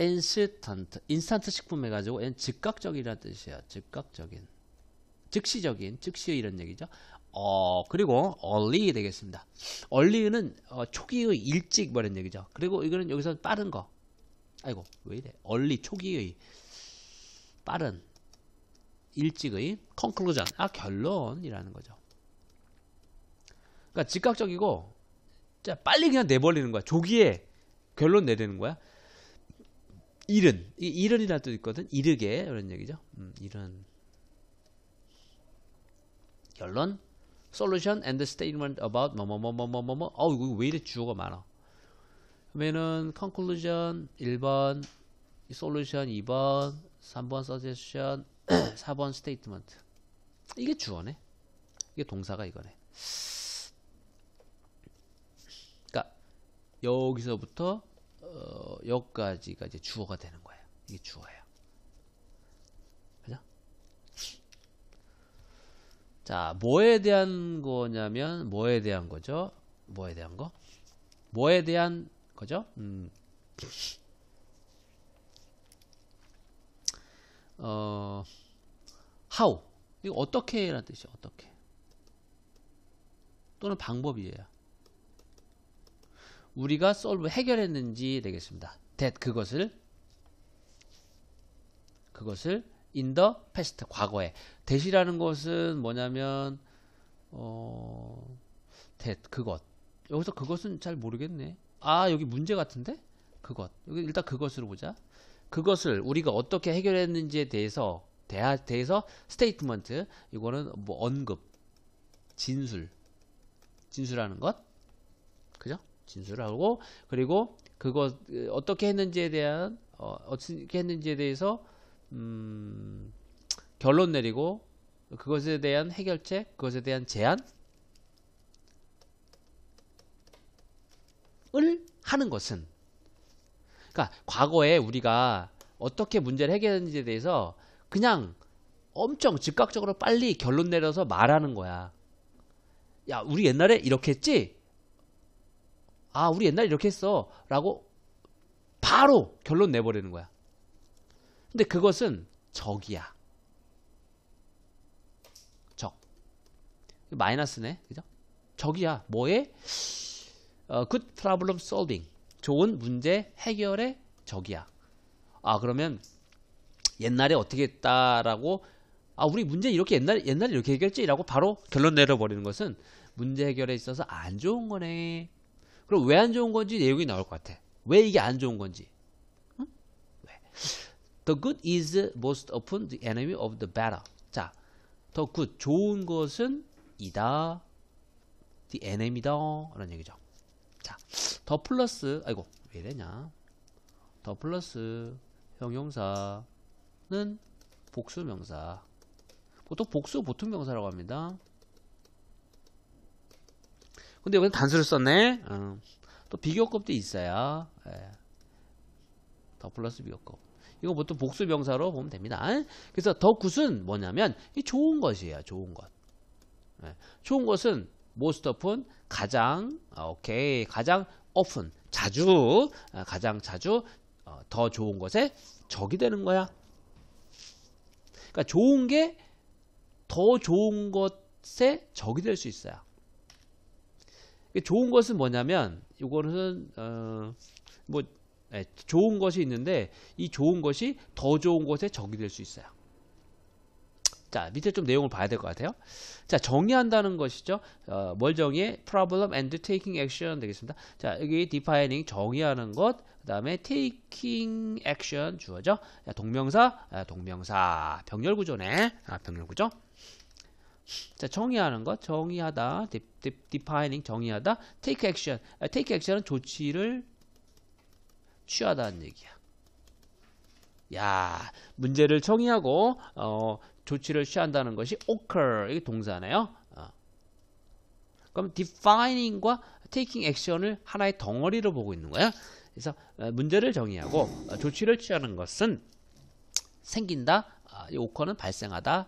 인스턴트, 인스턴트 식품 해가지고 n 즉각적이라는 뜻이에요 즉각적인, 즉시적인, 즉시 의 이런 얘기죠. 어 그리고 얼리 r 되겠습니다. 얼리 r 는 어, 초기의 일찍 뭐 말는 얘기죠. 그리고 이거는 여기서 빠른 거. 아이고 왜 이래? 얼리 초기의 빠른 일찍의 conclusion 아 결론이라는 거죠. 그러니까 즉각적이고 자 빨리 그냥 내버리는 거야. 조기에 결론 내리는 거야. 이른 이른이라는 뜻 있거든 이르게 이런 얘기죠 음, 이런 결론 solution and statement about 뭐뭐뭐뭐뭐뭐 뭐, 뭐, 뭐, 어우 이거 왜 이래 주어가 많아 그러면은 conclusion 1번 solution 2번 3번 suggestion 4번 statement 이게 주어네 이게 동사가 이거네 그러니까 여기서부터 여기까지가 이제 주어가 되는 거예요. 이게 주어예요. 그죠? 자, 뭐에 대한 거냐면 뭐에 대한 거죠? 뭐에 대한 거? 뭐에 대한 거죠? 음. 어, how. 이거 어떻게 라는 뜻이에요. 어떻게. 또는 방법이에요. 우리가 솔브 해결했는지 되겠습니다. that 그것을 그것을 in the past 과거에 that이라는 것은 뭐냐면 어 that 그것 여기서 그것은 잘 모르겠네 아 여기 문제 같은데 그것 여기 일단 그것으로 보자 그것을 우리가 어떻게 해결했는지에 대해서 대하, 대해서 스테이트먼트 이거는 뭐 언급 진술 진술하는 것 진술을 하고 그리고 그거 어떻게 했는지에 대한 어, 어떻게 했는지에 대해서 음, 결론 내리고 그것에 대한 해결책, 그것에 대한 제안을 하는 것은 그러니까 과거에 우리가 어떻게 문제를 해결했는지에 대해서 그냥 엄청 즉각적으로 빨리 결론 내려서 말하는 거야. 야, 우리 옛날에 이렇게 했지? 아 우리 옛날에 이렇게 했어 라고 바로 결론 내버리는 거야 근데 그것은 적이야 적 마이너스네 그죠 적이야 뭐에 어, good problem solving 좋은 문제 해결의 적이야 아 그러면 옛날에 어떻게 했다라고 아 우리 문제 이렇게 옛날 옛날에 이렇게 해결지라고 바로 결론 내려버리는 것은 문제 해결에 있어서 안 좋은 거네 그럼 왜 안 좋은 건지 내용이 나올 것 같아. 왜 이게 안 좋은 건지. 응? 왜? The good is most often the enemy of the better. 자, the good 좋은 것은 이다. the enemy다. 라는 얘기죠. 자, the 플러스 아이고 왜 이래냐. the 플러스 형용사는 복수명사. 보통 복수 보통명사라고 합니다. 근데 여기는 단수를 썼네. 어. 또 비교급도 있어요. 예. 더 플러스 비교급. 이거 보통 복수 명사로 보면 됩니다. 그래서 더 굿은 뭐냐면 이 좋은 것이에요. 좋은 것. 예. 좋은 것은 most often 가장 아, 오케이 가장 often 자주 아, 가장 자주 어, 더 좋은 것에 적이 되는 거야. 그러니까 좋은 게 더 좋은 것에 적이 될 수 있어요. 좋은 것은 뭐냐면 이거는 어, 뭐 네, 좋은 것이 있는데 이 좋은 것이 더 좋은 것에 적이 될 수 있어요. 자 밑에 좀 내용을 봐야 될 것 같아요. 자 정의한다는 것이죠. 어, 뭘 정의해? Problem and taking action 되겠습니다. 자 여기 defining 정의하는 것, 그 다음에 taking action 주어죠. 동명사, 아, 동명사 병렬 구조네. 아, 병렬 구조. 자, 정의하는 것, 정의하다, de, f i n i n g 정의하다, take action. 아, take action은 조치를 취하다는 얘기야. 야, 문제를 정의하고 어, 조치를 취한다는 것이 occur 이게 동사네요. 어. 그럼 defining과 taking action을 하나의 덩어리로 보고 있는 거야. 그래서 어, 문제를 정의하고 어, 조치를 취하는 것은 생긴다. 어, 이 오커는 발생하다.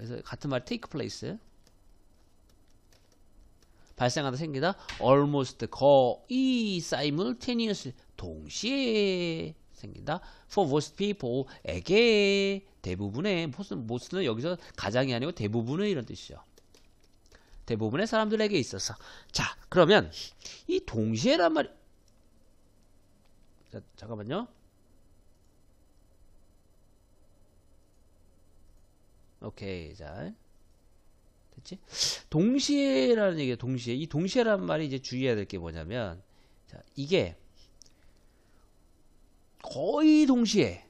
그래서 같은 말 take place 발생하다 생기다 almost 거의 s i m u l t a n e o u s l 동시에 생긴다 for most people에게 대부분의 무슨 most는 여기서 가장이 아니고 대부분의 이런 뜻이죠 대부분의 사람들에게 있어서 자 그러면 이 동시에란 말이 자, 잠깐만요 오케이 자 됐지? 동시에라는 얘기예 동시에 이 동시에라는 말이 이제 주의해야 될 게 뭐냐면 자, 이게 거의 동시에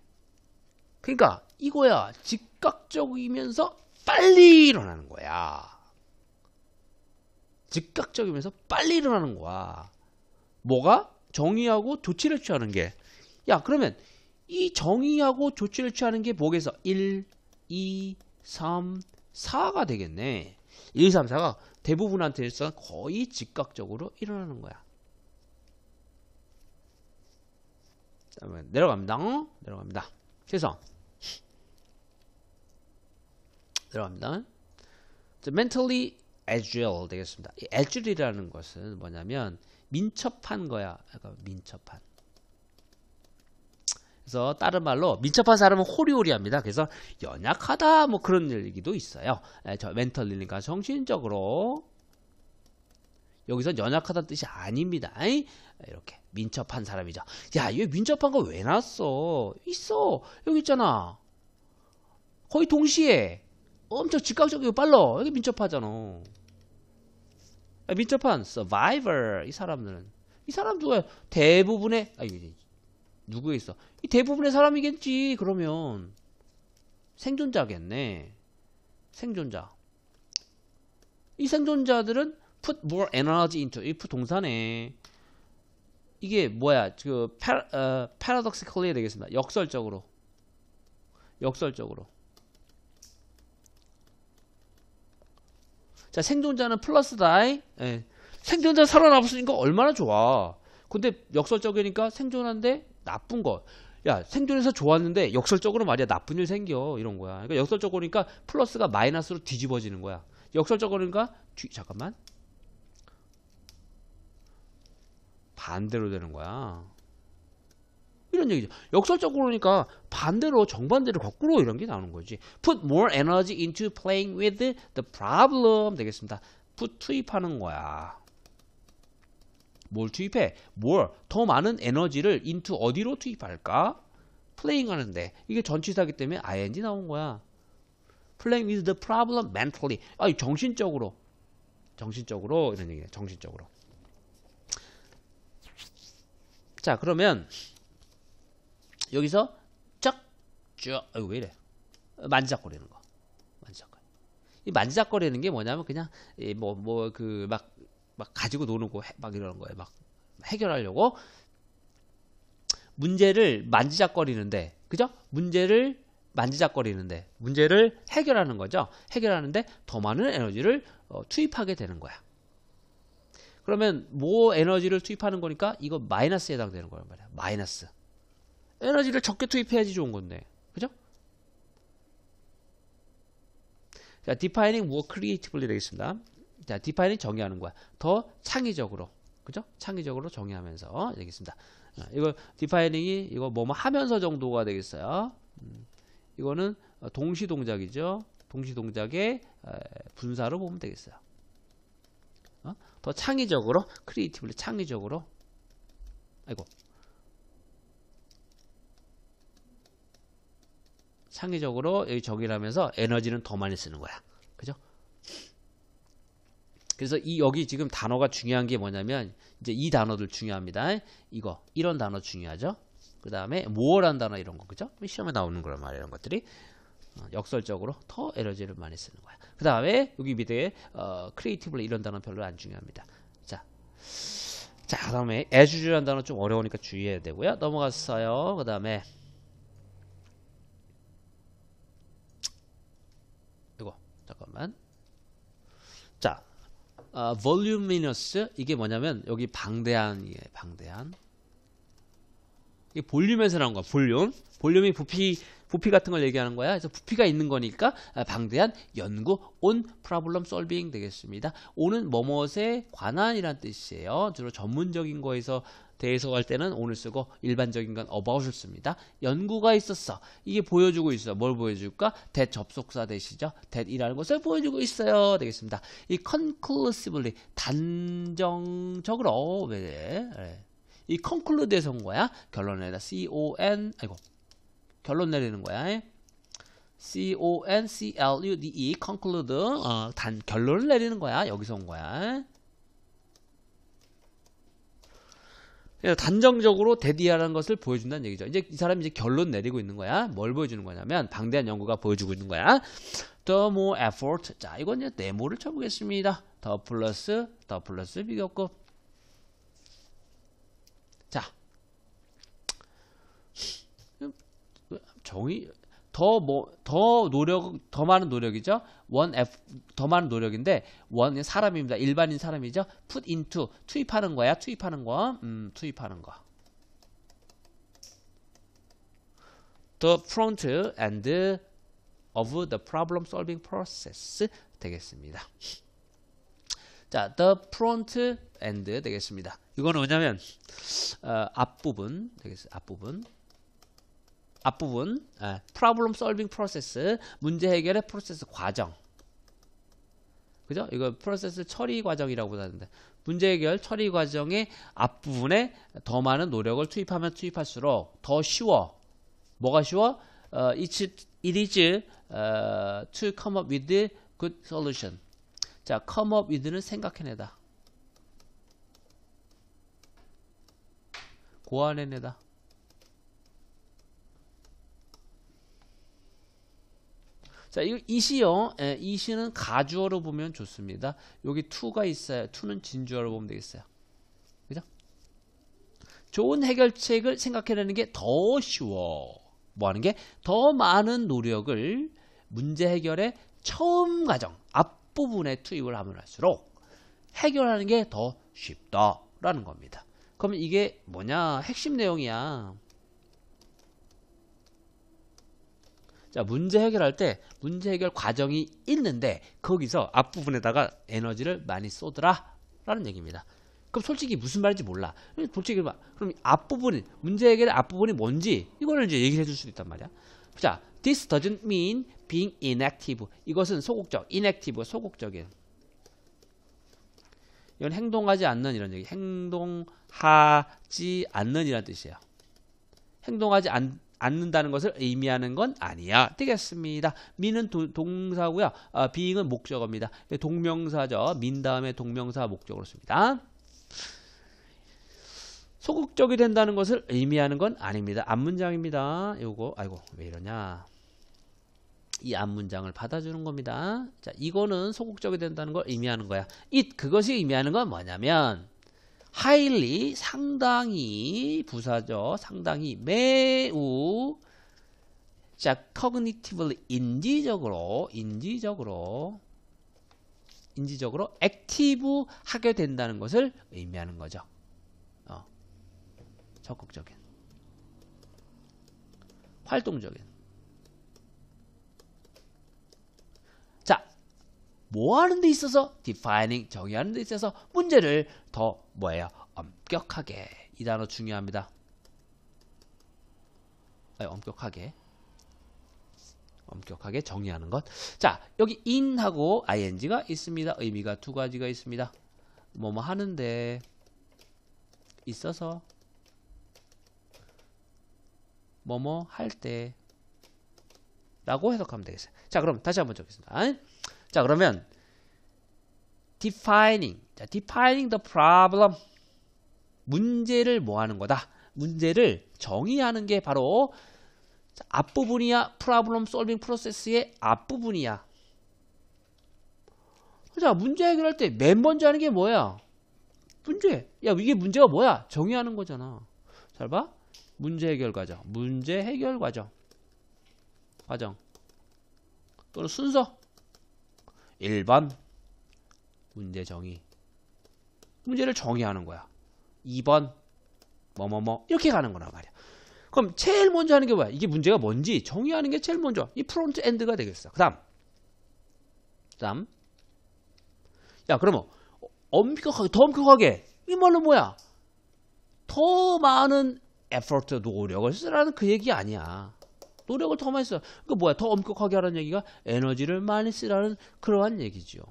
그러니까 이거야 즉각적이면서 빨리 일어나는 거야. 즉각적이면서 빨리 일어나는 거야. 뭐가 정의하고 조치를 취하는 게. 야 그러면 이 정의하고 조치를 취하는 게 뭐겠어? 1, 2, 3, 4가 되겠네. 1, 3, 4가 대부분한테서 거의 즉각적으로 일어나는 거야. 다음에 내려갑니다. 어? 내려갑니다. 그래 내려갑니다. mentally agile 되겠습니다. agile이라는 것은 뭐냐면 민첩한 거야. 그러니까 민첩한. 그래서 다른 말로 민첩한 사람은 호리호리합니다. 그래서 연약하다 뭐 그런 얘기도 있어요. 네, 저 멘털리니까 정신적으로 여기서 연약하다 뜻이 아닙니다. 이렇게 민첩한 사람이죠. 야, 이거 민첩한 거 왜 났어? 있어. 여기 있잖아. 거의 동시에 엄청 즉각적이고 빨라. 여기 민첩하잖아. 민첩한 survivor 이 사람들은 이 사람 중에 대부분의 아이 누구에 있어? 이 대부분의 사람이겠지. 그러면 생존자겠네. 생존자. 이 생존자들은 put more energy into if 동사네. 이게 뭐야? 그 패러, 어, paradoxically 되겠습니다. 역설적으로. 역설적으로. 자, 생존자는 플러스 다이. 예. 생존자 살아남았으니까 얼마나 좋아. 근데 역설적이니까 생존한데 나쁜 거. 야 생존해서 좋았는데 역설적으로 말이야 나쁜 일 생겨 이런 거야. 그러니까 역설적으로니까 플러스가 마이너스로 뒤집어지는 거야. 역설적으로니까 뒤, 잠깐만 반대로 되는 거야. 이런 얘기죠. 역설적으로니까 반대로 정반대로 거꾸로 이런 게 나오는 거지. Put more energy into playing with the problem 되겠습니다. put 투입하는 거야. 뭘 투입해? 뭘? 더 많은 에너지를 into 어디로 투입할까? 플레잉 하는데 이게 전치사기 때문에 ing 나온 거야. playing with the problem mentally. 아, 정신적으로. 정신적으로 이런 얘기야 정신적으로. 자, 그러면 여기서 쩍쫙왜 이래? 만지작거리는 거. 만지작거리. 이 만지작거리는 게 뭐냐면 그냥 뭐뭐그막 막 가지고 노는거 막 이러는 거예요. 막 해결하려고 문제를 만지작거리는데 그죠? 문제를 만지작거리는데 문제를 해결하는 거죠. 해결하는데 더 많은 에너지를 어, 투입하게 되는 거야. 그러면 뭐 에너지를 투입하는 거니까 이거 마이너스에 해당되는 거란 말이야. 마이너스. 에너지를 적게 투입해야지 좋은 건데. 그죠? 자, defining more creatively 되겠습니다. 자, 디파인을 정의하는 거야. 더 창의적으로. 그죠? 창의적으로 정의하면서 되겠습니다. 어, 이거 디파이닝이 이거 뭐뭐 하면서 정도가 되겠어요. 음, 이거는 어, 동시 동작이죠. 동시 동작의 분사로 보면 되겠어요. 어? 더 창의적으로 크리에이티브리 창의적으로 아이고 창의적으로 여기 정의를 하면서 에너지는 더 많이 쓰는 거야. 그래서 이 여기 지금 단어가 중요한 게 뭐냐면 이제 이 단어들 중요합니다. 이거 이런 단어 중요하죠. 그 다음에 모어란 단어 이런 거 그죠? 시험에 나오는 그런 말 이런 것들이 어, 역설적으로 더 에너지를 많이 쓰는 거야. 그 다음에 여기 밑에 어, 크리에이티블 브 이런 단어 별로 안 중요합니다. 자, 자 다음에 에주라는 단어 좀 어려우니까 주의해야 되고요. 넘어갔어요. 그 다음에 이거 잠깐만. 어, voluminous 이게 뭐냐면 여기 방대한이에 방대한. 이게 볼륨에서 나온 거야. 볼륨. 볼륨이 부피 부피 같은 걸 얘기하는 거야. 그래서 부피가 있는 거니까 아, 방대한 연구 온 프라블럼 솔빙 되겠습니다. 온은 뭐뭐에 관한이란 뜻이에요. 주로 전문적인 거에서 대해서할 때는 오늘 쓰고 일반적인 건 about을 씁니다. 연구가 있었어. 이게 보여주고 있어. 뭘 보여줄까? that 접속사 대시죠. that이라는 것을 보여주고 있어요. 되겠습니다. 이 conclusively 단정적으로 네, 네. 이 conclude에서 온 거야. 결론 내다 con 아이고 결론 내리는 거야. 예. C O N C L U D E conclude 어, 단 결론을 내리는 거야. 여기서 온 거야. 예. 단정적으로 데디하라는 것을 보여준다는 얘기죠. 이제 이 사람이 이제 결론 내리고 있는 거야. 뭘 보여주는 거냐면 방대한 연구가 보여주고 있는 거야. The more effort. 자, 이건 이제 네모를 쳐보겠습니다. 더 플러스, 더 플러스 비교급. 자, 음, 음, 정의 더, 뭐, 더 노력, 더 많은 노력이죠. 원 F, 더 많은 노력인데, 원 사람입니다. 일반인 사람이죠. put into, 투입하는 거야. 투입하는 거. 음, 투입하는 거. the front and of the problem solving process 되겠습니다. 자, the front and 되겠습니다. 이거는 뭐냐면 어, 앞부분 되겠어요. 앞부분. 앞부분 예, problem solving process 문제 해결의 프로세스 과정 그죠? 이거 프로세스 처리 과정이라고 하는데 문제 해결 처리 과정의 앞부분에 더 많은 노력을 투입하면 투입할수록 더 쉬워 뭐가 쉬워? 어, it's, it is 어, to come up with good solution 자 come up with는 생각해내다 고안해내다 자, 이, 이 시요. 예, 이 시는 가주어로 보면 좋습니다. 여기 투가 있어요. 투는 진주어로 보면 되겠어요. 그죠? 좋은 해결책을 생각해내는 게 더 쉬워. 뭐 하는 게 더 많은 노력을 문제 해결의 처음 과정, 앞부분에 투입을 하면 할수록 해결하는 게 더 쉽다라는 겁니다. 그럼 이게 뭐냐? 핵심 내용이야. 자, 문제 해결할 때 문제 해결 과정이 있는데 거기서 앞부분에다가 에너지를 많이 쏟으라 라는 얘기입니다. 그럼 솔직히 무슨 말인지 몰라. 솔직히 막 그럼 앞부분 문제 해결의 앞부분이 뭔지 이거를 이제 얘기해 줄 수도 있단 말이야. 자, this doesn't mean being inactive. 이것은 소극적, inactive 소극적인. 이건 행동하지 않는 이런 얘기. 행동하지 않는 이란 뜻이에요. 행동하지 않는 않는다는 것을 의미하는 건 아니야. 되겠습니다. 미는 동사고요. 아, b e 은 목적어입니다. 예, 동명사죠. 민 다음에 동명사 목적으로 씁니다. 소극적이 된다는 것을 의미하는 건 아닙니다. 앞문장입니다. 이거 아이고 왜 이러냐. 이 앞문장을 받아주는 겁니다. 자, 이거는 소극적이 된다는 걸 의미하는 거야. 이 그것이 의미하는 건 뭐냐면 highly 상당히 부사죠. 상당히 매우 자 cognitively 인지적으로 인지적으로 인지적으로 액티브 하게 된다는 것을 의미하는 거죠. 어. 적극적인 활동적인 뭐 하는 데 있어서 defining 정의하는 데 있어서 문제를 더 뭐예요? 엄격하게 이 단어 중요합니다. 아니, 엄격하게 엄격하게 정의하는 것. 자, 여기 in하고 ing가 있습니다. 의미가 두 가지가 있습니다. 뭐 뭐 하는데 있어서 뭐 뭐 할 때 라고 해석하면 되겠어요. 자, 그럼 다시 한번 적겠습니다. 자, 그러면 defining. 자, defining the problem. 문제를 뭐 하는 거다? 문제를 정의하는 게 바로 앞부분이야. problem solving process의 앞부분이야. 자, 문제 해결할 때 맨 먼저 하는 게 뭐야? 문제. 야, 이게 문제가 뭐야? 정의하는 거잖아. 잘 봐. 문제 해결 과정. 문제 해결 과정. 과정. 또는 순서. 1번 문제 정의 문제를 정의하는 거야 2번 뭐뭐뭐 이렇게 가는 거란 말이야 그럼 제일 먼저 하는 게 뭐야 이게 문제가 뭔지 정의하는 게 제일 먼저 이 프론트 엔드가 되겠어 그 다음 그 다음 야 그러면 뭐, 엄격하게 더 엄격하게 이 말로 뭐야 더 많은 에포트 노력을 쓰라는 그 얘기 아니야 노력을 더 많이 써요. 그 뭐야? 더 엄격하게 하라는 얘기가 에너지를 많이 쓰라는 그러한 얘기지요.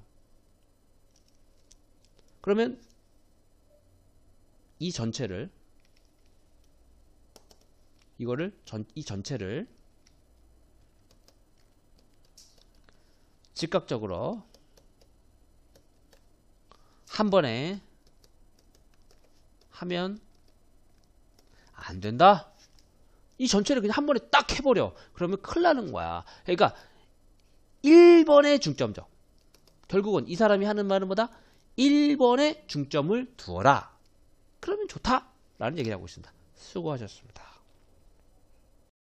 그러면 이 전체를 이거를 전, 이 전체를 즉각적으로 한 번에 하면 안 된다. 이 전체를 그냥 한 번에 딱 해버려. 그러면 큰일 나는 거야. 그러니까 1번에 중점적. 결국은 이 사람이 하는 말은 뭐다? 1번에 중점을 두어라. 그러면 좋다. 라는 얘기를 하고 있습니다. 수고하셨습니다.